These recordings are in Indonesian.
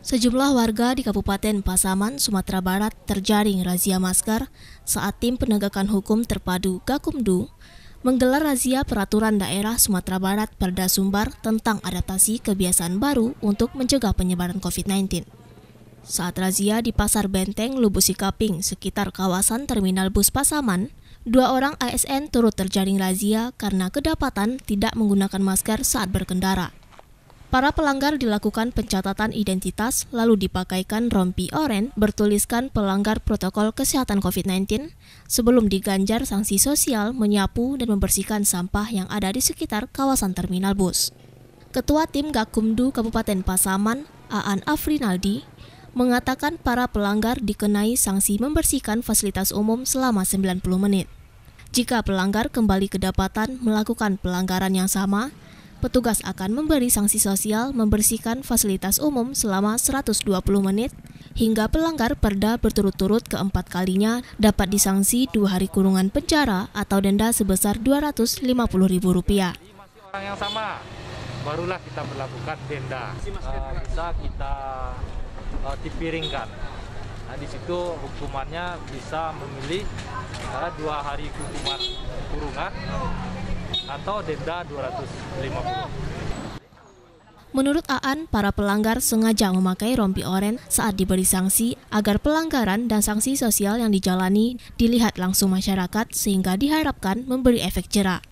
Sejumlah warga di Kabupaten Pasaman, Sumatera Barat terjaring razia masker saat tim penegakan hukum terpadu Gakumdu menggelar razia peraturan daerah Sumatera Barat Perda Sumbar tentang adaptasi kebiasaan baru untuk mencegah penyebaran COVID-19. Saat razia di Pasar Benteng Lubu Sikaping sekitar kawasan Terminal Bus Pasaman, dua orang ASN turut terjaring razia karena kedapatan tidak menggunakan masker saat berkendara. Para pelanggar dilakukan pencatatan identitas lalu dipakaikan rompi oren bertuliskan pelanggar protokol kesehatan COVID-19 sebelum diganjar sanksi sosial menyapu dan membersihkan sampah yang ada di sekitar kawasan terminal bus. Ketua Tim Gakumdu Kabupaten Pasaman, Aan Afrinaldi, mengatakan para pelanggar dikenai sanksi membersihkan fasilitas umum selama 90 menit. Jika pelanggar kembali kedapatan melakukan pelanggaran yang sama, petugas akan memberi sanksi sosial membersihkan fasilitas umum selama 120 menit hingga pelanggar perda berturut-turut keempat kalinya dapat disanksi dua hari kurungan penjara atau denda sebesar Rp250.000. Orang yang sama, barulah kita berlakukan denda. Ah, bisa kita kita ah, dipiringkan. Nah, di situ hukumannya bisa memilih ah, dua hari hukuman kurungan atau denda 250. Menurut Aan, para pelanggar sengaja memakai rompi oren saat diberi sanksi agar pelanggaran dan sanksi sosial yang dijalani dilihat langsung masyarakat sehingga diharapkan memberi efek jerak.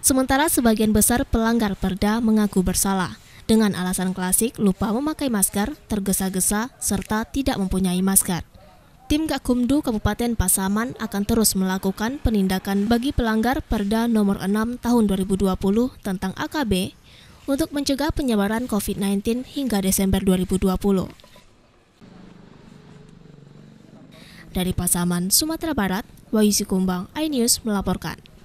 Sementara sebagian besar pelanggar perda mengaku bersalah dengan alasan klasik lupa memakai masker, tergesa-gesa, serta tidak mempunyai masker. Tim Gakumdu Kabupaten Pasaman akan terus melakukan penindakan bagi pelanggar Perda Nomor 6 Tahun 2020 tentang AKB untuk mencegah penyebaran COVID-19 hingga Desember 2020. Dari Pasaman, Sumatera Barat, Wayu Sikumbang, iNews melaporkan.